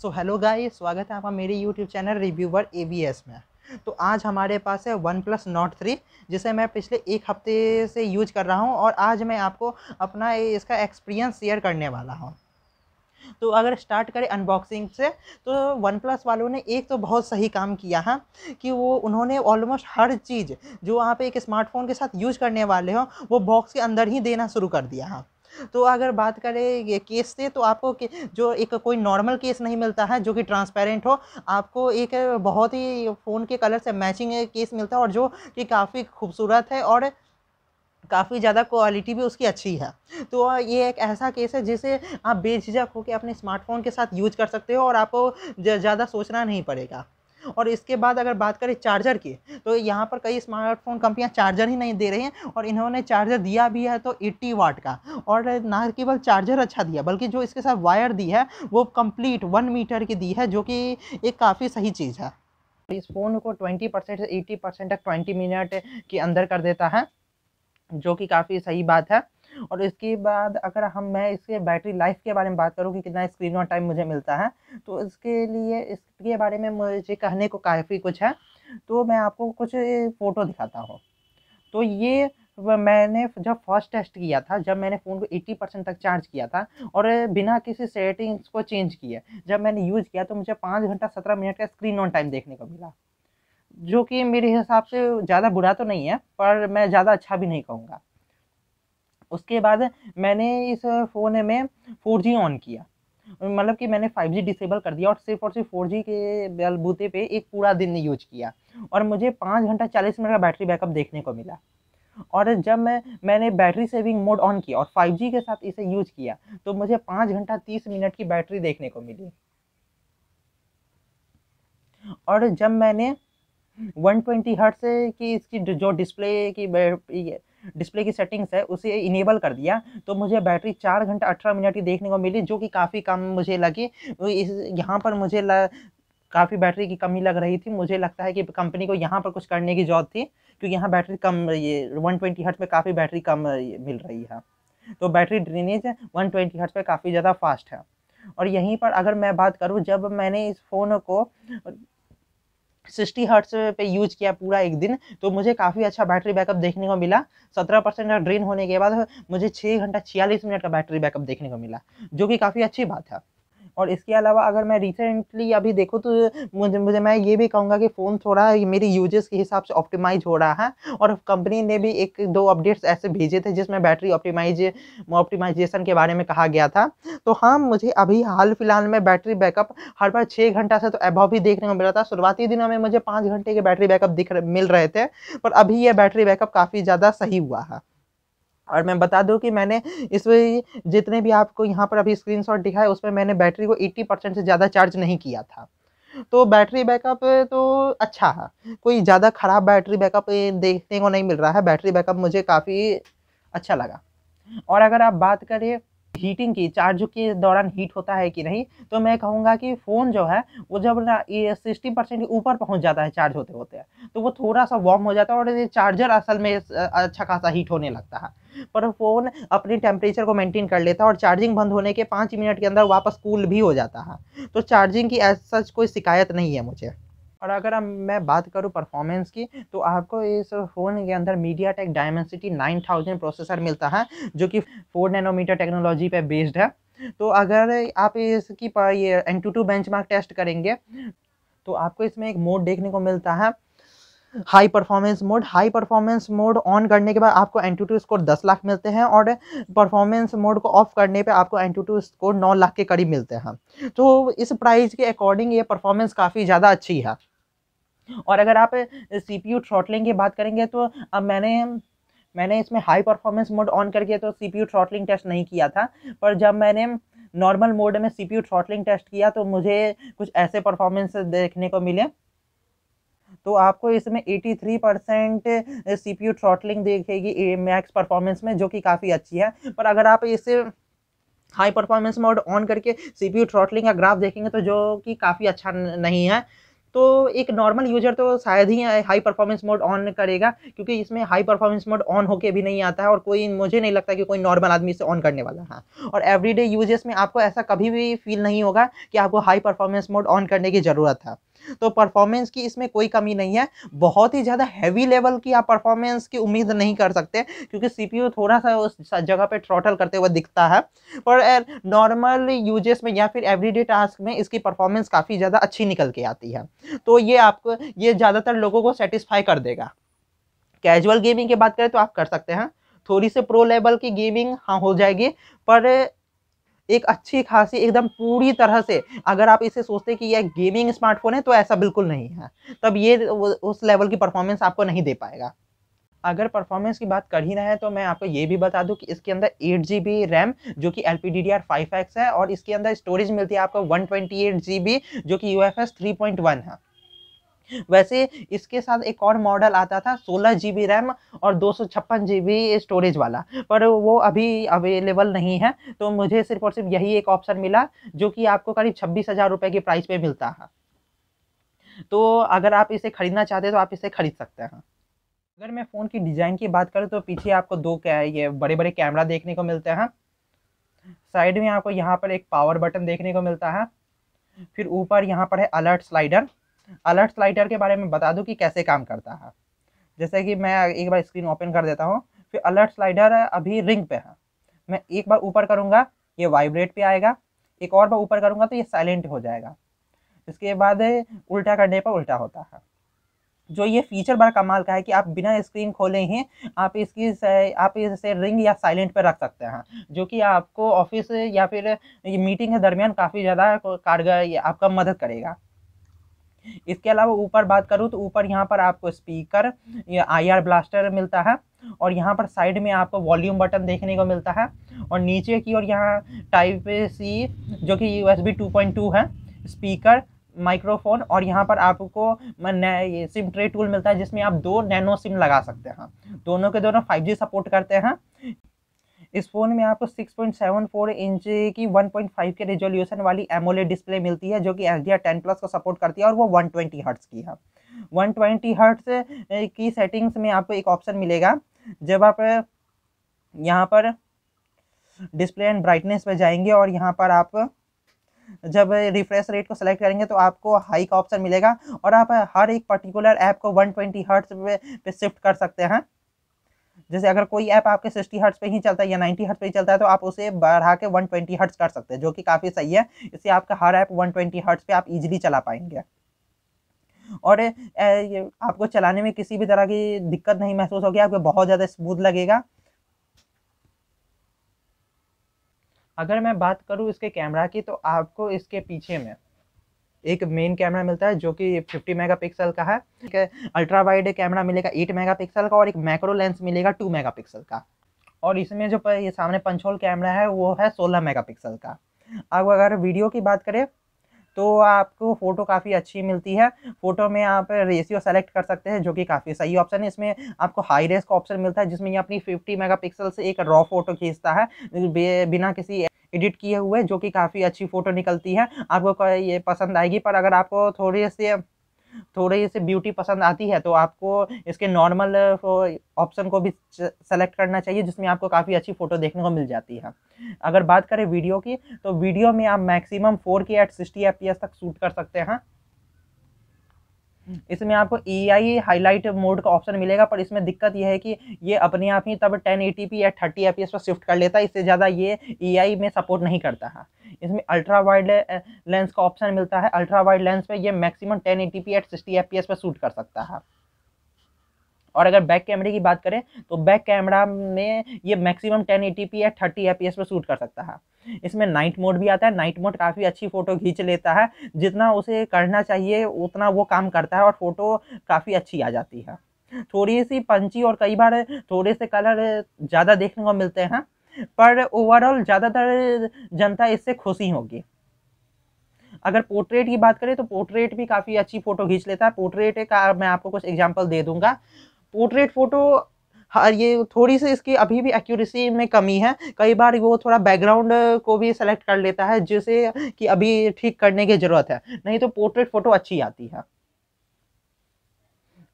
So hello guys स्वागत है आपका मेरे यूट्यूब चैनल रिव्यूवर ए में तो आज हमारे पास है वन प्लस नोट थ्री जिसे मैं पिछले एक हफ्ते से यूज कर रहा हूँ और आज मैं आपको अपना इसका एक्सपीरियंस शेयर करने वाला हूँ तो अगर स्टार्ट करें अनबॉक्सिंग से तो वन प्लस वालों ने एक तो बहुत सही काम किया है हाँ, कि वो उन्होंने ऑलमोस्ट हर चीज़ जो आप एक स्मार्टफोन के साथ यूज करने वाले हो वो बॉक्स के अंदर ही देना शुरू कर दिया है हाँ। तो अगर बात करें केस से तो आपको जो एक कोई नॉर्मल केस नहीं मिलता है जो कि ट्रांसपेरेंट हो आपको एक बहुत ही फ़ोन के कलर से मैचिंग केस मिलता है और जो कि काफ़ी खूबसूरत है और काफ़ी ज़्यादा क्वालिटी भी उसकी अच्छी है तो ये एक ऐसा केस है जिसे आप बेझिझक होकर अपने स्मार्टफोन के साथ यूज कर सकते हो और आपको ज़्यादा सोचना नहीं पड़ेगा और इसके बाद अगर बात करें चार्जर की तो यहाँ पर कई स्मार्टफोन कंपनियाँ चार्जर ही नहीं दे रही हैं और इन्होंने चार्जर दिया भी है तो एट्टी वाट का और ना केवल चार्जर अच्छा दिया बल्कि जो इसके साथ वायर दी है वो कम्प्लीट वन मीटर की दी है जो कि एक काफ़ी सही चीज़ है इस फ़ोन को ट्वेंटी परसेंट से एट्टी परसेंट तक ट्वेंटी मिनट के अंदर कर देता है जो कि काफ़ी सही बात है और इसके बाद अगर हम मैं इसके बैटरी लाइफ के बारे में बात करूँ कि कितना स्क्रीन और टाइम मुझे मिलता है तो इसके लिए इसके बारे में मुझे कहने को काफ़ी कुछ है तो मैं आपको कुछ फ़ोटो दिखाता हूँ तो ये मैंने जब फर्स्ट टेस्ट किया था जब मैंने फ़ोन को 80 परसेंट तक चार्ज किया था और बिना किसी सेटिंग्स को चेंज किए जब मैंने यूज़ किया तो मुझे पाँच घंटा सत्रह मिनट का स्क्रीन ऑन टाइम देखने को मिला जो कि मेरे हिसाब से ज़्यादा बुरा तो नहीं है पर मैं ज़्यादा अच्छा भी नहीं कहूँगा उसके बाद मैंने इस फ़ोन में फोर जी ऑन किया मतलब कि मैंने 5G डिसेबल कर दिया और सिर्फ और सिर्फ 4G के बलबूते पे एक पूरा दिन यूज किया और मुझे पाँच घंटा चालीस मिनट का बैटरी बैकअप देखने को मिला और जब मैं मैंने बैटरी सेविंग मोड ऑन किया और 5G के साथ इसे यूज किया तो मुझे पाँच घंटा तीस मिनट की बैटरी देखने को मिली और जब मैंने 120 हर्ट्स की इसकी जो डिस्प्ले की डिस्प्ले की सेटिंग्स है उसे इनेबल कर दिया तो मुझे बैटरी चार घंटा अठारह मिनट की देखने को मिली जो कि काफ़ी कम मुझे लगी तो इस यहाँ पर मुझे ल... काफ़ी बैटरी की कमी लग रही थी मुझे लगता है कि कंपनी को यहाँ पर कुछ करने की जरूरत थी क्योंकि यहाँ बैटरी कम ये वन ट्वेंटी हर्ट में काफ़ी बैटरी कम मिल रही है तो battery drainage one twenty hertz पर काफ़ी ज़्यादा फास्ट है और यहीं पर अगर मैं बात करूँ जब मैंने इस फ़ोन को सिक्सटी हर्ट्स पे यूज किया पूरा एक दिन तो मुझे काफ़ी अच्छा बैटरी बैकअप देखने को मिला सत्रह परसेंट ड्रेन होने के बाद मुझे छः घंटा छियालीस मिनट का बैटरी बैकअप देखने को मिला जो कि काफ़ी अच्छी बात है और इसके अलावा अगर मैं रिसेंटली अभी देखूँ तो मुझे मुझे मैं ये भी कहूँगा कि फ़ोन थोड़ा मेरी यूजेस के हिसाब से ऑप्टिमाइज हो रहा है और कंपनी ने भी एक दो अपडेट्स ऐसे भेजे थे जिसमें बैटरी ऑप्टिमाइज ऑप्टिमाइजेशन के बारे में कहा गया था तो हाँ मुझे अभी हाल फिलहाल में बैटरी बैकअप हर बार छः घंटा से तो अभाव भी देखने को मिल रहा था शुरुआती दिनों में मुझे पाँच घंटे के बैटरी बैकअप दिख मिल रहे थे पर अभी यह बैटरी बैकअप काफ़ी ज़्यादा सही हुआ है और मैं बता दूं कि मैंने इस जितने भी आपको यहाँ पर अभी स्क्रीनशॉट शॉट दिखाया उसमें मैंने बैटरी को 80 परसेंट से ज़्यादा चार्ज नहीं किया था तो बैटरी बैकअप तो अच्छा है कोई ज़्यादा ख़राब बैटरी बैकअप देखने को नहीं मिल रहा है बैटरी बैकअप मुझे काफ़ी अच्छा लगा और अगर आप बात करें हीटिंग की चार्ज के दौरान हीट होता है कि नहीं तो मैं कहूँगा कि फ़ोन जो है वो जब ना ये सिक्सटी परसेंट ऊपर पहुँच जाता है चार्ज होते होते तो वो थोड़ा सा वार्म हो जाता है और ये चार्जर असल में अच्छा खासा हीट होने लगता है पर फ़ोन अपने टेम्परेचर को मेंटेन कर लेता है और चार्जिंग बंद होने के पाँच मिनट के अंदर वापस कूल भी हो जाता है तो चार्जिंग की एज सच कोई शिकायत नहीं है मुझे और अगर हम मैं बात करूँ परफॉर्मेंस की तो आपको इस फ़ोन के अंदर MediaTek Dimensity nine thousand processor मिलता है जो कि फोर नैनोमीटर टेक्नोलॉजी पर बेस्ड है तो अगर आप इसकी ये AnTuTu bench test करेंगे तो आपको इसमें एक मोड देखने को मिलता है high performance mode high performance mode on करने के बाद आपको एन टू स्कोर दस लाख मिलते हैं और परफॉर्मेंस मोड को ऑफ करने पे आपको एन टू स्कोर नौ लाख के करीब मिलते हैं तो इस प्राइस के अकॉर्डिंग ये परफॉर्मेंस काफ़ी ज़्यादा अच्छी है और अगर आप सी पी यू थ्रॉटलिंग की बात करेंगे तो अब मैंने मैंने इसमें हाई परफॉर्मेंस मोड ऑन करके तो सी पी यू टेस्ट नहीं किया था पर जब मैंने नॉर्मल मोड में सी पी यू टेस्ट किया तो मुझे कुछ ऐसे परफॉर्मेंस देखने को मिले तो आपको इसमें 83 परसेंट सी पी यू देखेगी मैक्स परफॉर्मेंस में जो कि काफ़ी अच्छी है पर अगर आप इसे हाई परफॉर्मेंस मोड ऑन करके सी पी यू थ्रॉटलिंग का ग्राफ देखेंगे तो जो कि काफ़ी अच्छा नहीं है तो एक नॉर्मल यूजर तो शायद ही हाई परफॉर्मेंस मोड ऑन करेगा क्योंकि इसमें हाई परफॉर्मेंस मोड ऑन होके भी नहीं आता है और कोई मुझे नहीं लगता कि कोई नॉर्मल आदमी इसे ऑन करने वाला है हाँ। और एवरीडे यूजेस में आपको ऐसा कभी भी फील नहीं होगा कि आपको हाई परफॉर्मेंस मोड ऑन करने की ज़रूरत है तो परफॉर्मेंस की इसमें कोई कमी नहीं है बहुत ही ज़्यादा हैवी लेवल की आप परफॉर्मेंस की उम्मीद नहीं कर सकते क्योंकि सी थोड़ा सा उस जगह पर ट्रॉटल करते हुए दिखता है पर नॉर्मल यूजेस में या फिर एवरीडे टास्क में इसकी परफॉर्मेंस काफ़ी ज़्यादा अच्छी निकल के आती है तो ये आपको ये ज़्यादातर लोगों को सेटिस्फाई कर देगा कैजुअल गेमिंग की बात करें तो आप कर सकते हैं थोड़ी से प्रो लेवल की गेमिंग हाँ हो जाएगी पर एक अच्छी खासी एकदम पूरी तरह से अगर आप इसे सोचते कि यह गेमिंग स्मार्टफोन है तो ऐसा बिल्कुल नहीं है तब ये उस लेवल की परफॉर्मेंस आपको नहीं दे पाएगा अगर परफॉर्मेंस की बात कर ही रहे हैं तो मैं आपको ये भी बता दूं कि इसके अंदर एट जी बी रैम जो कि L P D D R five X है और इसके अंदर स्टोरेज मिलती है आपको one twenty eight G B जो कि U F S three point one है वैसे इसके साथ एक और मॉडल आता था सोलह जी बी रैम और दो सौ छप्पन जी बी स्टोरेज वाला पर वो अभी अवेलेबल नहीं है तो मुझे सिर्फ और सिर्फ यही एक ऑप्शन मिला जो कि आपको करीब छब्बीस हज़ार रुपये के प्राइस पे मिलता है तो अगर आप इसे ख़रीदना चाहते हैं तो आप इसे ख़रीद सकते हैं अगर मैं फ़ोन की डिज़ाइन की बात करूँ तो पीछे आपको दो क्या ये बड़े बड़े कैमरा देखने को मिलते हैं साइड में आपको यहाँ पर एक पावर बटन देखने को मिलता है फिर ऊपर यहाँ पर है अलर्ट स्लाइडर अलर्ट स्लाइडर के बारे में बता दूँ कि कैसे काम करता है जैसे कि मैं एक बार स्क्रीन ओपन कर देता हूँ फिर अलर्ट स्लाइडर अभी रिंग पे है मैं एक बार ऊपर करूँगा ये वाइब्रेट पे आएगा एक और बार ऊपर करूँगा तो ये साइलेंट हो जाएगा इसके बाद उल्टा करने पर उल्टा होता है जो ये फीचर बड़ा कमाल का है कि आप बिना स्क्रीन खोले ही आप इसकी आप इसे रिंग या साइलेंट पर रख सकते हैं जो कि आपको ऑफिस या फिर मीटिंग के दरमियान काफ़ी ज़्यादा कारगर आपका मदद करेगा इसके अलावा ऊपर बात करूँ तो ऊपर यहाँ पर आपको स्पीकर आई आर ब्लास्टर मिलता है और यहाँ पर साइड में आपको वॉल्यूम बटन देखने को मिलता है और नीचे की ओर यहाँ टाइप सी जो कि U S B two point two है स्पीकर माइक्रोफोन और यहाँ पर आपको सिम ट्रे टूल मिलता है जिसमें आप दो नैनो सिम लगा सकते हैं दोनों के दोनों 5G सपोर्ट करते हैं इस फ़ोन में आपको 6.74 इंच की 1.5 के रेजोल्यूशन वाली एमोलेड डिस्प्ले मिलती है जो कि एच डी टेन प्लस को सपोर्ट करती है और वो 120 ट्वेंटी हर्ट्स की है 120 ट्वेंटी हर्ट्स की सेटिंग्स में आपको एक ऑप्शन मिलेगा जब आप यहाँ पर डिस्प्ले एंड ब्राइटनेस पर जाएंगे और यहाँ पर आप जब रिफ्रेश रेट को सेलेक्ट करेंगे तो आपको हाई का ऑप्शन मिलेगा और आप हर एक पर्टिकुलर ऐप को 120 ट्वेंटी हर्ट्स पे शिफ्ट कर सकते हैं जैसे अगर कोई ऐप आपके सिक्सटी हर्ट्स पे ही चलता है या नाइन्टी हर्ट्स पे ही चलता है तो आप उसे बढ़ा के वन ट्वेंटी हर्ट्स कर सकते हैं जो कि काफ़ी सही है इससे आपका हर ऐप वन ट्वेंटी हर्ट्स पे आप इजीली चला पाएंगे और ए, आपको चलाने में किसी भी तरह की दिक्कत नहीं महसूस होगी आपको बहुत ज़्यादा स्मूथ लगेगा अगर मैं बात करूँ इसके कैमरा की तो आपको इसके पीछे में एक मेन कैमरा मिलता है जो कि 50 मेगापिक्सल का है ठीक है अल्ट्रा वाइड कैमरा मिलेगा 8 मेगापिक्सल का और एक मैक्रो लेंस मिलेगा 2 मेगापिक्सल का और इसमें जो ये सामने पंचोल कैमरा है वो है 16 मेगापिक्सल का अब अगर वीडियो की बात करें तो आपको फ़ोटो काफ़ी अच्छी मिलती है फ़ोटो में आप रेशियो सेलेक्ट कर सकते हैं जो कि काफ़ी सही ऑप्शन है इसमें आपको हाई रेस का ऑप्शन मिलता है जिसमें ये अपनी 50 मेगापिक्सल से एक रॉ फोटो खींचता है बिना किसी एडिट किए हुए जो कि काफ़ी अच्छी फ़ोटो निकलती है आपको ये पसंद आएगी पर अगर आपको थोड़ी से थोड़ी सी ब्यूटी पसंद आती है तो आपको इसके नॉर्मल ऑप्शन को भी सेलेक्ट करना चाहिए जिसमें आपको काफ़ी अच्छी फ़ोटो देखने को मिल जाती है अगर बात करें वीडियो की तो वीडियो में आप maximum four K at sixty F तक शूट कर सकते हैं हम्म। इसमें आपको ई आई हाईलाइट मोड का ऑप्शन मिलेगा पर इसमें दिक्कत यह है कि ये अपने आप ही तब टेन ए या थर्टी एफ पर शिफ्ट कर लेता है इससे ज़्यादा ये ई आई में सपोर्ट नहीं करता है इसमें अल्ट्रा वाइड लेंस का ऑप्शन मिलता है अल्ट्रा वाइड लेंस पर यह maximum ten eighty P at sixty F P S पर शूट कर सकता है और अगर बैक कैमरे की बात करें तो बैक कैमरा में ये मैक्सिमम टेन या थर्टी एफ पर शूट कर सकता है इसमें नाइट मोड भी आता है नाइट मोड काफ़ी अच्छी फ़ोटो खींच लेता है जितना उसे करना चाहिए उतना वो काम करता है और फ़ोटो काफ़ी अच्छी आ जाती है थोड़ी सी पंची और कई बार थोड़े से कलर ज़्यादा देखने को मिलते हैं पर ओवरऑल ज़्यादातर जनता इससे खुशी होगी अगर पोर्ट्रेट की बात करें तो पोर्ट्रेट भी काफ़ी अच्छी फ़ोटो खींच लेता है पोर्ट्रेट का मैं आपको कुछ एग्जांपल दे दूंगा पोर्ट्रेट फ़ोटो हाँ, ये थोड़ी सी इसकी अभी भी एक्यूरेसी में कमी है कई बार वो थोड़ा बैकग्राउंड को भी सेलेक्ट कर लेता है जिसे कि अभी ठीक करने की ज़रूरत है नहीं तो पोर्ट्रेट फ़ोटो अच्छी आती है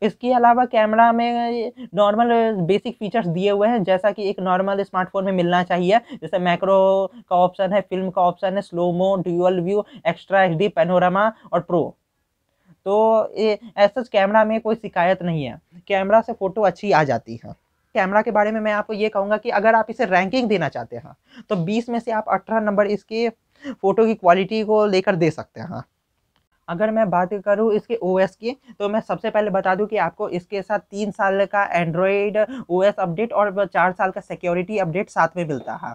इसके अलावा कैमरा में नॉर्मल बेसिक फीचर्स दिए हुए हैं जैसा कि एक नॉर्मल स्मार्टफोन में मिलना चाहिए जैसे मैक्रो का ऑप्शन है फिल्म का ऑप्शन है slomo dual view extra H D panorama और प्रो तो ऐसा तो कैमरा में कोई शिकायत नहीं है कैमरा से फ़ोटो अच्छी आ जाती है कैमरा के बारे में मैं आपको ये कहूँगा कि अगर आप इसे रैंकिंग देना चाहते हैं तो 20 में से आप 18 नंबर इसके फ़ोटो की क्वालिटी को लेकर दे सकते हैं अगर मैं बात करूँ इसके ओ की तो मैं सबसे पहले बता दूँ कि आपको इसके साथ तीन साल का एंड्रॉयड ओ अपडेट और चार साल का सिक्योरिटी अपडेट साथ में मिलता है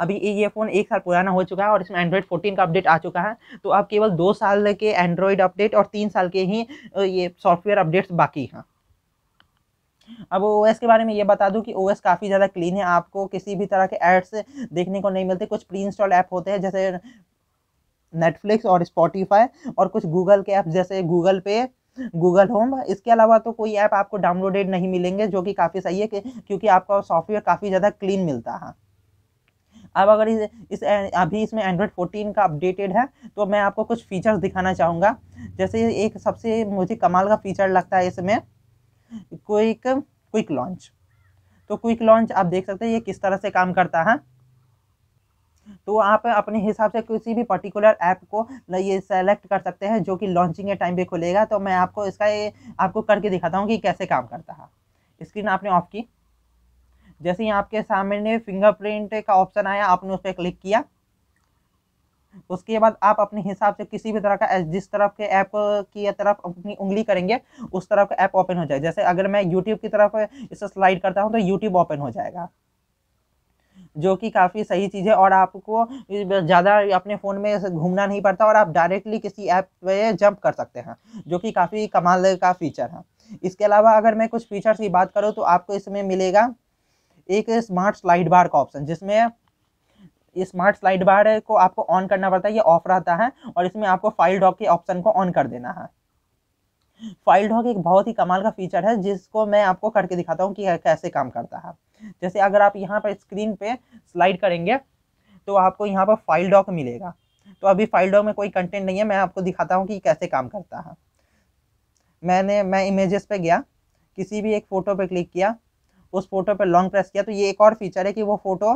अभी ये फ़ोन एक साल पुराना हो चुका है और इसमें एंड्रॉयड फोर्टीन का अपडेट आ चुका है तो अब केवल दो साल के एंड्रॉयड अपडेट और तीन साल के ही ये सॉफ्टवेयर अपडेट्स बाकी हैं अब ओ के बारे में ये बता दूं कि ओ काफ़ी ज़्यादा क्लीन है आपको किसी भी तरह के एड्स देखने को नहीं मिलते कुछ प्री इंस्टॉल ऐप होते हैं जैसे नेटफ्लिक्स और स्पॉटीफाई और कुछ गूगल के ऐप जैसे गूगल पे गूगल होम इसके अलावा तो कोई ऐप आपको डाउनलोडेड नहीं मिलेंगे जो कि काफ़ी सही है कि, क्योंकि आपका सॉफ्टवेयर काफ़ी ज़्यादा क्लीन मिलता है अब अगर इस, इस अभी इसमें एंड्रॉयड 14 का अपडेटेड है तो मैं आपको कुछ फीचर्स दिखाना चाहूँगा जैसे एक सबसे मुझे कमाल का फीचर लगता है इसमें क्विक क्विक लॉन्च तो क्विक लॉन्च आप देख सकते हैं ये किस तरह से काम करता है तो आप अपने हिसाब से किसी भी पर्टिकुलर ऐप को ये सेलेक्ट कर सकते हैं जो कि लॉन्चिंग के टाइम पे खुलेगा तो मैं आपको इसका ये आपको करके दिखाता हूँ कि कैसे काम करता है स्क्रीन आपने ऑफ की जैसे ही आपके सामने फिंगरप्रिंट का ऑप्शन आया आपने उस पर क्लिक किया उसके बाद आप अपने हिसाब से किसी भी तरह का जिस तरफ के ऐप की तरफ अपनी उंगली करेंगे उस तरफ का ऐप ओपन हो जाएगा जैसे अगर मैं यूट्यूब की तरफ इसे स्लाइड करता हूँ तो यूट्यूब ओपन हो जाएगा जो कि काफ़ी सही चीज़ है और आपको ज़्यादा अपने फ़ोन में घूमना नहीं पड़ता और आप डायरेक्टली किसी ऐप पे जंप कर सकते हैं जो कि काफ़ी कमाल का फीचर है इसके अलावा अगर मैं कुछ फीचर्स की बात करूँ तो आपको इसमें मिलेगा एक स्मार्ट स्लाइड बार का ऑप्शन जिसमें ये स्मार्ट स्लाइड बार को आपको ऑन करना पड़ता है ये ऑफ रहता है और इसमें आपको फाइल डॉक के ऑप्शन को ऑन कर देना है फाइल डॉक एक बहुत ही कमाल का फीचर है जिसको मैं आपको करके दिखाता हूँ कि कैसे काम करता है जैसे अगर आप यहाँ पर स्क्रीन पे स्लाइड करेंगे तो आपको यहाँ पर फाइल डॉक मिलेगा तो अभी फाइल डॉक में कोई कंटेंट नहीं है मैं आपको दिखाता हूँ कि कैसे काम करता है मैंने मैं इमेजेस पे गया किसी भी एक फ़ोटो पे क्लिक किया उस फोटो पर लॉन्ग प्रेस किया तो ये एक और फीचर है कि वो फोटो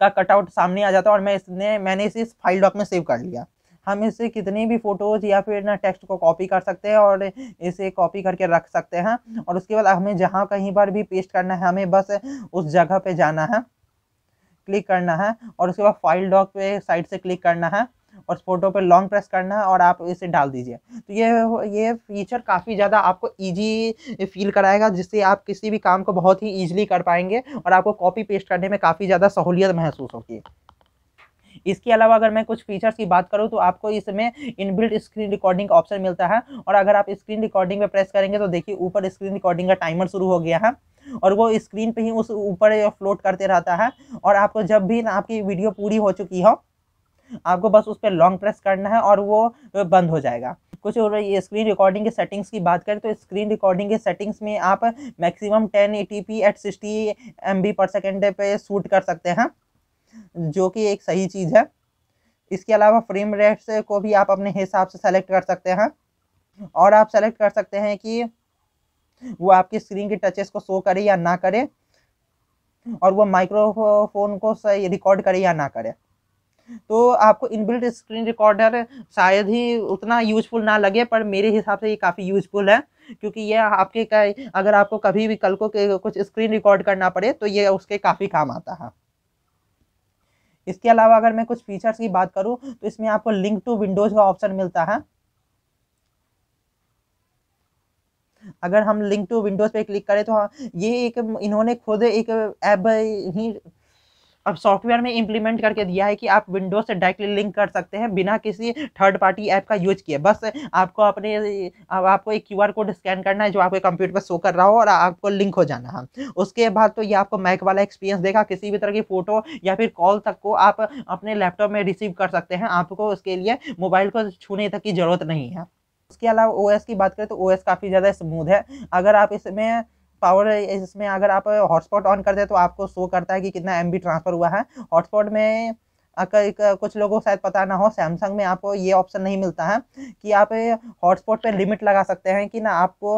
का कटआउट सामने आ जाता है और मैं इसने मैंने इसे इस फाइल डॉक में सेव कर लिया हम इसे कितनी भी फोटोज़ या फिर ना टेक्स्ट को कॉपी कर सकते हैं और इसे कॉपी करके रख सकते हैं और उसके बाद हमें जहाँ कहीं पर भी पेस्ट करना है हमें बस उस जगह पे जाना है क्लिक करना है और उसके बाद फाइल डॉक पे साइड से क्लिक करना है और फोटो पर लॉन्ग प्रेस करना है और आप इसे डाल दीजिए तो ये ये फीचर काफ़ी ज़्यादा आपको ईजी फील कराएगा जिससे आप किसी भी काम को बहुत ही ईजिली कर पाएंगे और आपको कॉपी पेस्ट करने में काफ़ी ज़्यादा सहूलियत महसूस होगी इसके अलावा अगर मैं कुछ फीचर्स की बात करूँ तो आपको इसमें इनबिल्ट स्क्रीन रिकॉर्डिंग का ऑप्शन मिलता है और अगर आप स्क्रीन रिकॉर्डिंग पर प्रेस करेंगे तो देखिए ऊपर स्क्रीन रिकॉर्डिंग का टाइमर शुरू हो गया है और वो स्क्रीन पे ही उस ऊपर फ्लोट करते रहता है और आपको जब भी आपकी वीडियो पूरी हो चुकी हो आपको बस उस पर लॉन्ग प्रेस करना है और वो बंद हो जाएगा कुछ और स्क्रीन रिकॉर्डिंग के सेटिंग्स की बात करें तो स्क्रीन रिकॉर्डिंग के सेटिंग्स में आप maximum ten A at sixty M B per second पे शूट कर सकते हैं जो कि एक सही चीज़ है इसके अलावा फ्रेम रेट्स को भी आप अपने हिसाब से सेलेक्ट कर सकते हैं और आप सेलेक्ट कर सकते हैं कि वो आपकी स्क्रीन के टचेस को शो करे या ना करे और वो माइक्रोफोन को सही रिकॉर्ड करे या ना करे तो आपको इनबिल्ट स्क्रीन रिकॉर्डर शायद ही उतना यूजफुल ना लगे पर मेरे हिसाब से ये काफ़ी यूजफुल है क्योंकि ये आपके का अगर आपको कभी भी कल को कुछ स्क्रीन रिकॉर्ड करना पड़े तो ये उसके काफ़ी काम आता है इसके अलावा अगर मैं कुछ फीचर्स की बात करूँ तो इसमें आपको लिंक टू विंडोज़ का ऑप्शन मिलता है अगर हम लिंक टू विंडोज़ पे क्लिक करें तो हाँ, ये एक इन्होंने खुद एक ऐप ही अब सॉफ्टवेयर में इंप्लीमेंट करके दिया है कि आप विंडोज से डायरेक्टली लिंक कर सकते हैं बिना किसी थर्ड पार्टी ऐप का यूज किए बस आपको अपने अब आपको एक क्यू कोड स्कैन करना है जो आपके कंप्यूटर पर शो कर रहा हो और आपको लिंक हो जाना है हाँ। उसके बाद तो ये आपको मैक वाला एक्सपीरियंस देगा किसी भी तरह की फ़ोटो या फिर कॉल तक को आप अपने लैपटॉप में रिसीव कर सकते हैं आपको उसके लिए मोबाइल को छूने तक की ज़रूरत नहीं है उसके अलावा ओ की बात करें तो ओ काफ़ी ज़्यादा स्मूथ है अगर आप इसमें पावर इसमें अगर आप हॉटस्पॉट ऑन करते हैं तो आपको शो करता है कि कितना एम ट्रांसफ़र हुआ है हॉटस्पॉट में कुछ लोगों को शायद पता ना हो सैमसंग में आपको ये ऑप्शन नहीं मिलता है कि आप हॉटस्पॉट पे लिमिट लगा सकते हैं कि ना आपको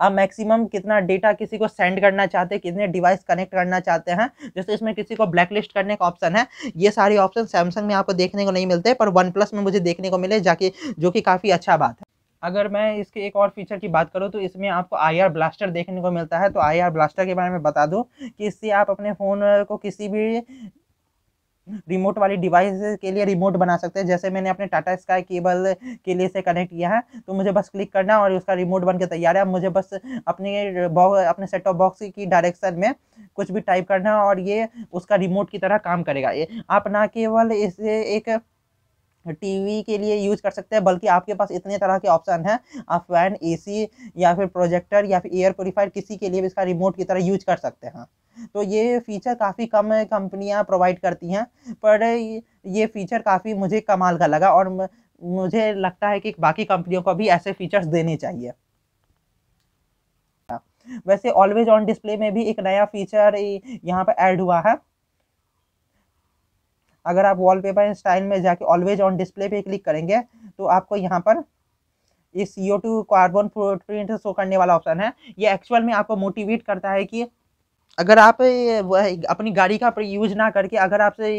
आप मैक्सिमम कितना डेटा किसी को सेंड करना चाहते हैं कितने डिवाइस कनेक्ट करना चाहते हैं जैसे इसमें किसी को ब्लैकलिस्ट करने का ऑप्शन है ये सारे ऑप्शन सैमसंग में आपको देखने को नहीं मिलते पर वन प्लस में मुझे देखने को मिले जाके जो कि काफ़ी अच्छा बात है अगर मैं इसके एक और फीचर की बात करूँ तो इसमें आपको आई ब्लास्टर देखने को मिलता है तो आई ब्लास्टर के बारे में बता दूँ कि इससे आप अपने फ़ोन को किसी भी रिमोट वाली डिवाइस के लिए रिमोट बना सकते हैं जैसे मैंने अपने टाटा स्काई केबल के लिए से कनेक्ट किया है तो मुझे बस क्लिक करना और उसका रिमोट बन के तैयार है मुझे बस अपने अपने सेट टॉप बॉक्स की डायरेक्शन में कुछ भी टाइप करना और ये उसका रिमोट की तरह काम करेगा ये आप ना केवल इसे एक टीवी के लिए यूज कर सकते हैं बल्कि आपके पास इतने तरह के ऑप्शन हैं आप फैन एसी या फिर प्रोजेक्टर या फिर एयर प्योरीफायर किसी के लिए भी इसका रिमोट की तरह यूज कर सकते हैं तो ये फीचर काफ़ी कम कंपनियां प्रोवाइड करती हैं पर ये फीचर काफ़ी मुझे कमाल का लगा और मुझे लगता है कि बाकी कंपनियों को भी ऐसे फीचर्स देने चाहिए वैसे ऑलवेज ऑन डिस्प्ले में भी एक नया फीचर यहाँ पर ऐड हुआ है अगर आप वॉलपेपर एंड स्टाइल में जाके ऑलवेज ऑन डिस्प्ले पे क्लिक करेंगे तो आपको यहाँ पर इस C O two carbon print show करने वाला ऑप्शन है ये एक्चुअल में आपको मोटिवेट करता है कि अगर आप अपनी गाड़ी का यूज ना करके अगर आपसे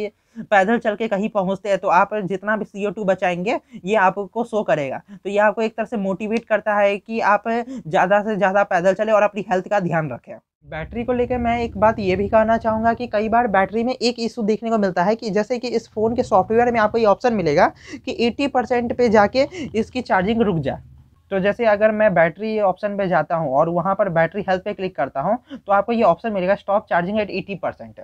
पैदल चल के कहीं पहुंचते हैं तो आप जितना भी सी बचाएंगे ये आपको शो करेगा तो ये आपको एक तरह से मोटिवेट करता है कि आप ज़्यादा से ज़्यादा पैदल चले और अपनी हेल्थ का ध्यान रखें बैटरी को लेकर मैं एक बात ये भी कहना चाहूँगा कि कई बार बैटरी में एक इशू देखने को मिलता है कि जैसे कि इस फ़ोन के सॉफ्टवेयर में आपको ये ऑप्शन मिलेगा कि 80 परसेंट पर जाके इसकी चार्जिंग रुक जाए तो जैसे अगर मैं बैटरी ऑप्शन पे जाता हूँ और वहाँ पर बैटरी हेल्थ पे क्लिक करता हूँ तो आपको ये ऑप्शन मिलेगा stop charging at eighty percent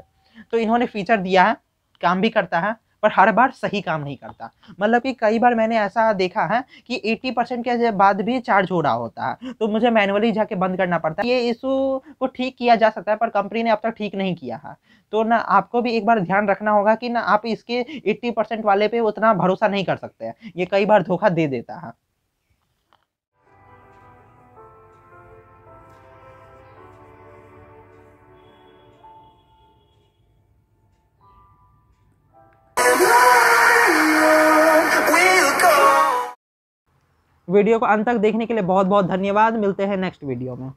तो इन्होंने फीचर दिया है काम भी करता है पर हर बार सही काम नहीं करता मतलब कि कई बार मैंने ऐसा देखा है कि 80 परसेंट के बाद भी चार्ज हो रहा होता है तो मुझे मैनुअली जाके बंद करना पड़ता है ये इशू को ठीक किया जा सकता है पर कंपनी ने अब तक ठीक नहीं किया है तो ना आपको भी एक बार ध्यान रखना होगा कि ना आप इसके 80 परसेंट वाले पे उतना भरोसा नहीं कर सकते हैं ये कई बार धोखा दे देता है वीडियो को अंत तक देखने के लिए बहुत बहुत धन्यवाद मिलते हैं नेक्स्ट वीडियो में